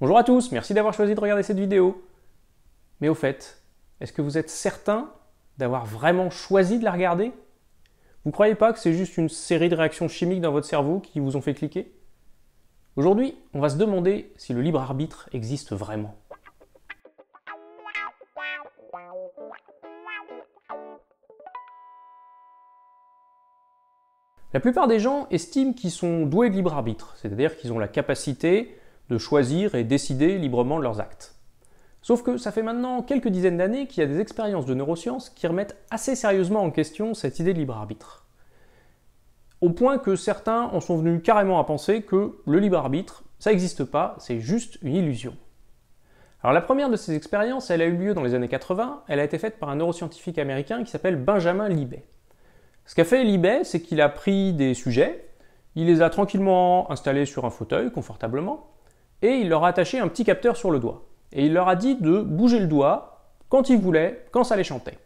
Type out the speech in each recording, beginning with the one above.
Bonjour à tous, merci d'avoir choisi de regarder cette vidéo. Mais au fait, est-ce que vous êtes certain d'avoir vraiment choisi de la regarder Vous croyez pas que c'est juste une série de réactions chimiques dans votre cerveau qui vous ont fait cliquer Aujourd'hui, on va se demander si le libre arbitre existe vraiment. La plupart des gens estiment qu'ils sont doués de libre arbitre, c'est-à-dire qu'ils ont la capacité de choisir et décider librement de leurs actes. Sauf que ça fait maintenant quelques dizaines d'années qu'il y a des expériences de neurosciences qui remettent assez sérieusement en question cette idée de libre arbitre. Au point que certains en sont venus carrément à penser que le libre arbitre, ça n'existe pas, c'est juste une illusion. Alors la première de ces expériences, elle a eu lieu dans les années 80, elle a été faite par un neuroscientifique américain qui s'appelle Benjamin Libet. Ce qu'a fait Libet, c'est qu'il a pris des sujets, il les a tranquillement installés sur un fauteuil, confortablement, et il leur a attaché un petit capteur sur le doigt. Et il leur a dit de bouger le doigt quand ils voulaient, quand ça les chantait.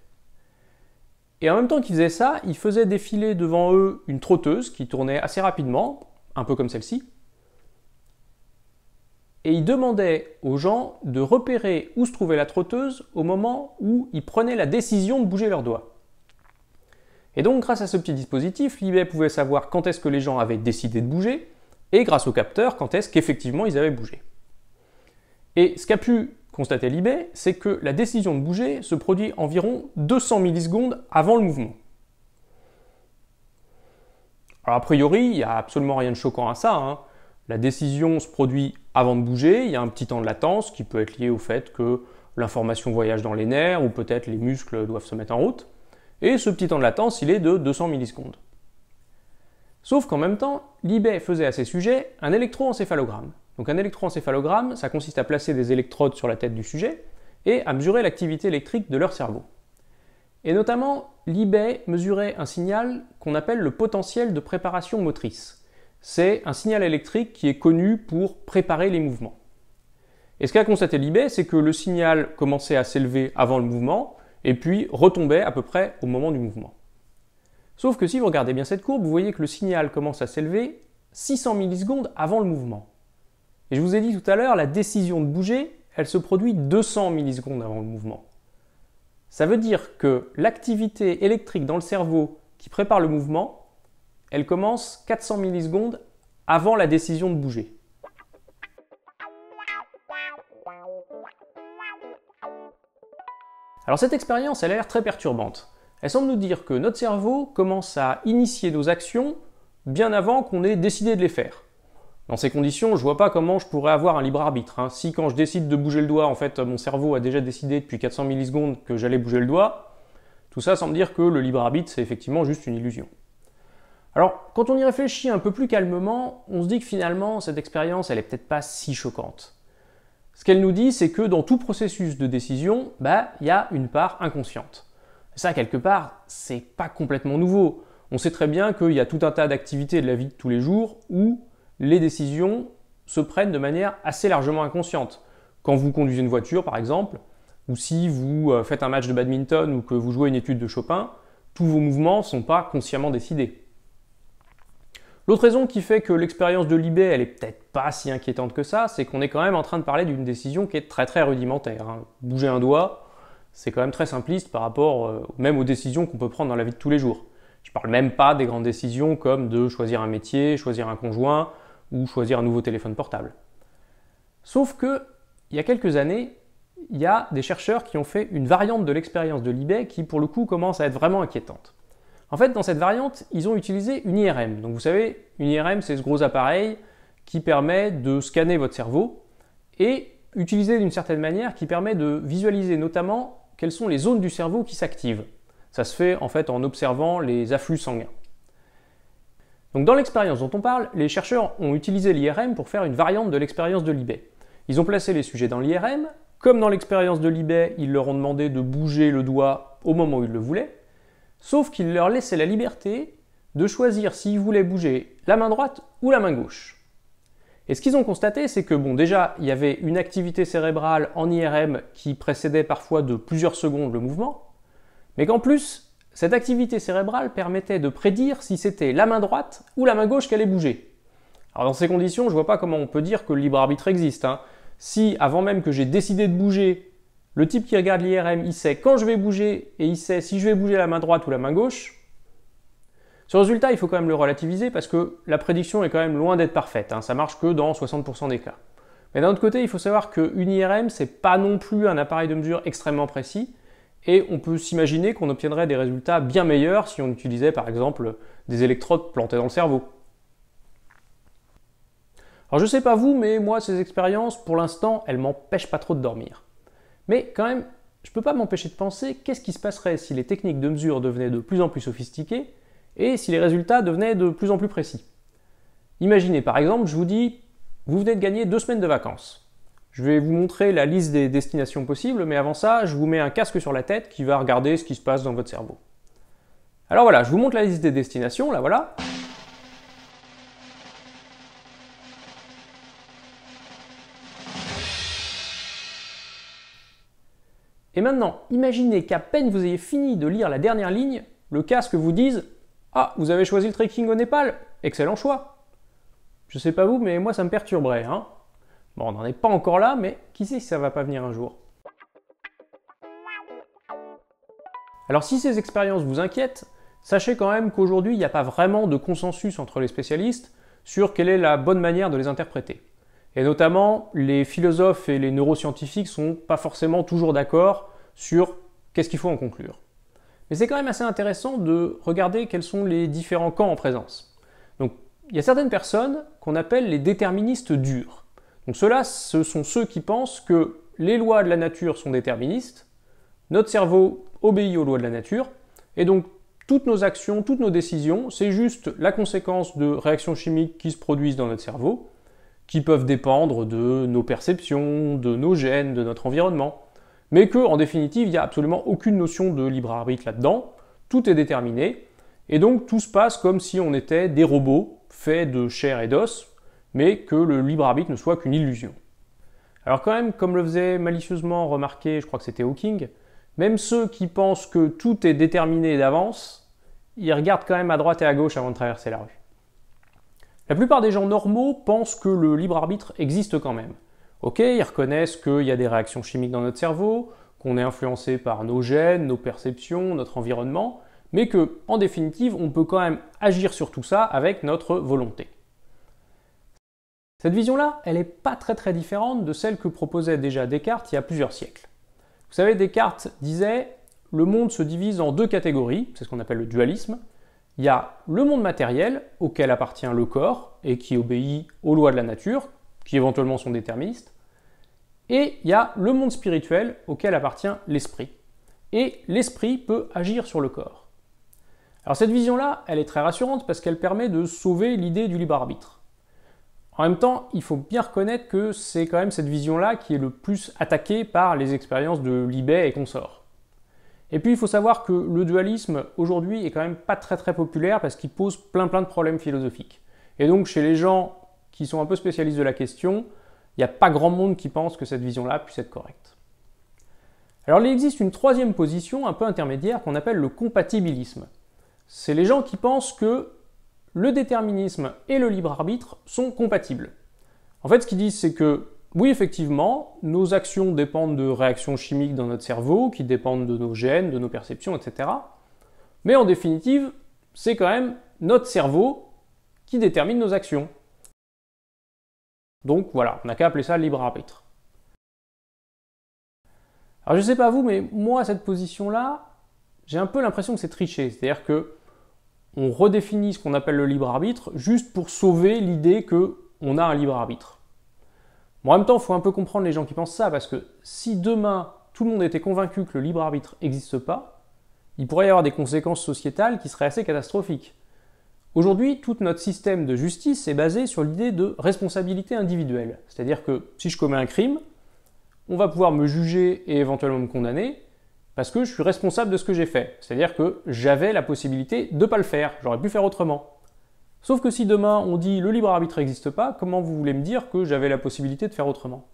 Et en même temps qu'ils faisaient ça, ils faisaient défiler devant eux une trotteuse qui tournait assez rapidement, un peu comme celle-ci. Et il demandait aux gens de repérer où se trouvait la trotteuse au moment où ils prenaient la décision de bouger leur doigt. Et donc grâce à ce petit dispositif, libet pouvait savoir quand est-ce que les gens avaient décidé de bouger, et grâce au capteur, quand est-ce qu'effectivement ils avaient bougé. Et ce qu'a pu constater l'IB, c'est que la décision de bouger se produit environ 200 millisecondes avant le mouvement. a priori, il n'y a absolument rien de choquant à ça. Hein. La décision se produit avant de bouger, il y a un petit temps de latence qui peut être lié au fait que l'information voyage dans les nerfs ou peut-être les muscles doivent se mettre en route. Et ce petit temps de latence, il est de 200 millisecondes. Sauf qu'en même temps, Libet faisait à ses sujets un électroencéphalogramme. Donc un électroencéphalogramme, ça consiste à placer des électrodes sur la tête du sujet et à mesurer l'activité électrique de leur cerveau. Et notamment, Libet mesurait un signal qu'on appelle le potentiel de préparation motrice. C'est un signal électrique qui est connu pour préparer les mouvements. Et ce qu'a constaté Libet, c'est que le signal commençait à s'élever avant le mouvement et puis retombait à peu près au moment du mouvement. Sauf que si vous regardez bien cette courbe, vous voyez que le signal commence à s'élever 600 millisecondes avant le mouvement. Et je vous ai dit tout à l'heure, la décision de bouger, elle se produit 200 millisecondes avant le mouvement. Ça veut dire que l'activité électrique dans le cerveau qui prépare le mouvement, elle commence 400 millisecondes avant la décision de bouger. Alors cette expérience, elle a l'air très perturbante. Elle semble nous dire que notre cerveau commence à initier nos actions bien avant qu'on ait décidé de les faire. Dans ces conditions, je vois pas comment je pourrais avoir un libre arbitre. Hein. Si quand je décide de bouger le doigt, en fait, mon cerveau a déjà décidé depuis 400 millisecondes que j'allais bouger le doigt, tout ça semble dire que le libre arbitre, c'est effectivement juste une illusion. Alors, quand on y réfléchit un peu plus calmement, on se dit que finalement, cette expérience, elle est peut-être pas si choquante. Ce qu'elle nous dit, c'est que dans tout processus de décision, bah, il y a une part inconsciente. Ça, quelque part, c'est pas complètement nouveau. On sait très bien qu'il y a tout un tas d'activités de la vie de tous les jours où les décisions se prennent de manière assez largement inconsciente. Quand vous conduisez une voiture, par exemple, ou si vous euh, faites un match de badminton ou que vous jouez une étude de Chopin, tous vos mouvements ne sont pas consciemment décidés. L'autre raison qui fait que l'expérience de Libé, elle est peut-être pas si inquiétante que ça, c'est qu'on est quand même en train de parler d'une décision qui est très très rudimentaire. Hein. Bouger un doigt, c'est quand même très simpliste par rapport euh, même aux décisions qu'on peut prendre dans la vie de tous les jours. Je parle même pas des grandes décisions comme de choisir un métier, choisir un conjoint ou choisir un nouveau téléphone portable. Sauf que, il y a quelques années, il y a des chercheurs qui ont fait une variante de l'expérience de l'eBay qui, pour le coup, commence à être vraiment inquiétante. En fait, dans cette variante, ils ont utilisé une IRM. Donc, vous savez, une IRM, c'est ce gros appareil qui permet de scanner votre cerveau et utilisé d'une certaine manière qui permet de visualiser notamment quelles sont les zones du cerveau qui s'activent. Ça se fait en fait en observant les afflux sanguins. Donc dans l'expérience dont on parle, les chercheurs ont utilisé l'IRM pour faire une variante de l'expérience de Libet. Ils ont placé les sujets dans l'IRM. Comme dans l'expérience de Libet, ils leur ont demandé de bouger le doigt au moment où ils le voulaient. Sauf qu'ils leur laissaient la liberté de choisir s'ils voulaient bouger la main droite ou la main gauche. Et ce qu'ils ont constaté, c'est que bon, déjà, il y avait une activité cérébrale en IRM qui précédait parfois de plusieurs secondes le mouvement, mais qu'en plus, cette activité cérébrale permettait de prédire si c'était la main droite ou la main gauche qui allait bouger. Alors dans ces conditions, je vois pas comment on peut dire que le libre arbitre existe. Hein. Si avant même que j'ai décidé de bouger, le type qui regarde l'IRM, il sait quand je vais bouger et il sait si je vais bouger la main droite ou la main gauche, ce résultat, il faut quand même le relativiser parce que la prédiction est quand même loin d'être parfaite. Hein. Ça marche que dans 60% des cas. Mais d'un autre côté, il faut savoir qu'une IRM, c'est pas non plus un appareil de mesure extrêmement précis. Et on peut s'imaginer qu'on obtiendrait des résultats bien meilleurs si on utilisait par exemple des électrodes plantées dans le cerveau. Alors je sais pas vous, mais moi ces expériences, pour l'instant, elles m'empêchent pas trop de dormir. Mais quand même, je peux pas m'empêcher de penser qu'est-ce qui se passerait si les techniques de mesure devenaient de plus en plus sophistiquées et si les résultats devenaient de plus en plus précis. Imaginez par exemple, je vous dis, vous venez de gagner deux semaines de vacances. Je vais vous montrer la liste des destinations possibles, mais avant ça, je vous mets un casque sur la tête qui va regarder ce qui se passe dans votre cerveau. Alors voilà, je vous montre la liste des destinations, là voilà. Et maintenant, imaginez qu'à peine vous ayez fini de lire la dernière ligne, le casque vous dise ah, vous avez choisi le trekking au Népal Excellent choix Je sais pas vous, mais moi ça me perturberait, hein Bon, on n'en est pas encore là, mais qui sait si ça va pas venir un jour Alors si ces expériences vous inquiètent, sachez quand même qu'aujourd'hui il n'y a pas vraiment de consensus entre les spécialistes sur quelle est la bonne manière de les interpréter. Et notamment, les philosophes et les neuroscientifiques sont pas forcément toujours d'accord sur qu'est-ce qu'il faut en conclure. Mais c'est quand même assez intéressant de regarder quels sont les différents camps en présence. Donc, il y a certaines personnes qu'on appelle les déterministes durs. Donc ceux-là, ce sont ceux qui pensent que les lois de la nature sont déterministes, notre cerveau obéit aux lois de la nature, et donc toutes nos actions, toutes nos décisions, c'est juste la conséquence de réactions chimiques qui se produisent dans notre cerveau, qui peuvent dépendre de nos perceptions, de nos gènes, de notre environnement mais qu'en définitive, il n'y a absolument aucune notion de libre arbitre là-dedans, tout est déterminé, et donc tout se passe comme si on était des robots faits de chair et d'os, mais que le libre arbitre ne soit qu'une illusion. Alors quand même, comme le faisait malicieusement remarquer, je crois que c'était Hawking, même ceux qui pensent que tout est déterminé d'avance, ils regardent quand même à droite et à gauche avant de traverser la rue. La plupart des gens normaux pensent que le libre arbitre existe quand même. Ok, ils reconnaissent qu'il y a des réactions chimiques dans notre cerveau, qu'on est influencé par nos gènes, nos perceptions, notre environnement, mais que, en définitive, on peut quand même agir sur tout ça avec notre volonté. Cette vision-là, elle n'est pas très très différente de celle que proposait déjà Descartes il y a plusieurs siècles. Vous savez, Descartes disait le monde se divise en deux catégories, c'est ce qu'on appelle le dualisme. Il y a le monde matériel, auquel appartient le corps et qui obéit aux lois de la nature, qui éventuellement sont déterministes. Et il y a le monde spirituel auquel appartient l'esprit. Et l'esprit peut agir sur le corps. Alors cette vision-là, elle est très rassurante parce qu'elle permet de sauver l'idée du libre arbitre. En même temps, il faut bien reconnaître que c'est quand même cette vision-là qui est le plus attaquée par les expériences de Libet et consorts. Et puis il faut savoir que le dualisme aujourd'hui est quand même pas très très populaire parce qu'il pose plein plein de problèmes philosophiques. Et donc chez les gens qui sont un peu spécialistes de la question, il n'y a pas grand monde qui pense que cette vision-là puisse être correcte. Alors il existe une troisième position un peu intermédiaire qu'on appelle le compatibilisme. C'est les gens qui pensent que le déterminisme et le libre arbitre sont compatibles. En fait, ce qu'ils disent, c'est que oui, effectivement, nos actions dépendent de réactions chimiques dans notre cerveau, qui dépendent de nos gènes, de nos perceptions, etc. Mais en définitive, c'est quand même notre cerveau qui détermine nos actions. Donc voilà, on n'a qu'à appeler ça libre arbitre. Alors je sais pas vous, mais moi cette position-là, j'ai un peu l'impression que c'est triché. C'est-à-dire que on redéfinit ce qu'on appelle le libre arbitre juste pour sauver l'idée qu'on a un libre arbitre. en même temps, il faut un peu comprendre les gens qui pensent ça, parce que si demain tout le monde était convaincu que le libre arbitre n'existe pas, il pourrait y avoir des conséquences sociétales qui seraient assez catastrophiques. Aujourd'hui, tout notre système de justice est basé sur l'idée de responsabilité individuelle. C'est-à-dire que si je commets un crime, on va pouvoir me juger et éventuellement me condamner parce que je suis responsable de ce que j'ai fait. C'est-à-dire que j'avais la possibilité de ne pas le faire, j'aurais pu faire autrement. Sauf que si demain on dit le libre arbitre n'existe pas, comment vous voulez me dire que j'avais la possibilité de faire autrement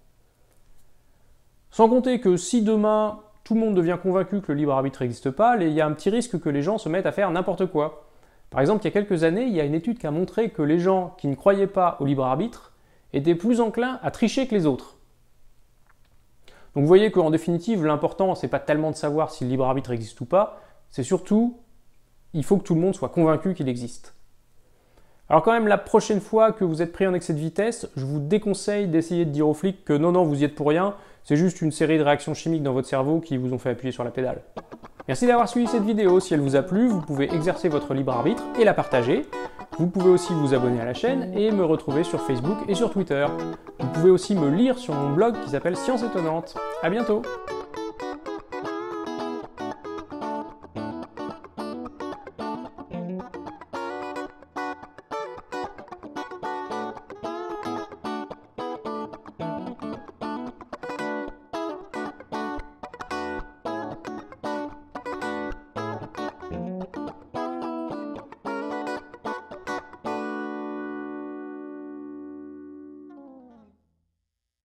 Sans compter que si demain tout le monde devient convaincu que le libre arbitre n'existe pas, il y a un petit risque que les gens se mettent à faire n'importe quoi. Par exemple, il y a quelques années, il y a une étude qui a montré que les gens qui ne croyaient pas au libre arbitre étaient plus enclins à tricher que les autres. Donc vous voyez qu'en définitive, l'important, c'est pas tellement de savoir si le libre arbitre existe ou pas, c'est surtout, il faut que tout le monde soit convaincu qu'il existe. Alors quand même, la prochaine fois que vous êtes pris en excès de vitesse, je vous déconseille d'essayer de dire aux flics que non, non, vous y êtes pour rien, c'est juste une série de réactions chimiques dans votre cerveau qui vous ont fait appuyer sur la pédale. Merci d'avoir suivi cette vidéo, si elle vous a plu, vous pouvez exercer votre libre arbitre et la partager. Vous pouvez aussi vous abonner à la chaîne et me retrouver sur Facebook et sur Twitter. Vous pouvez aussi me lire sur mon blog qui s'appelle Science Étonnante. A bientôt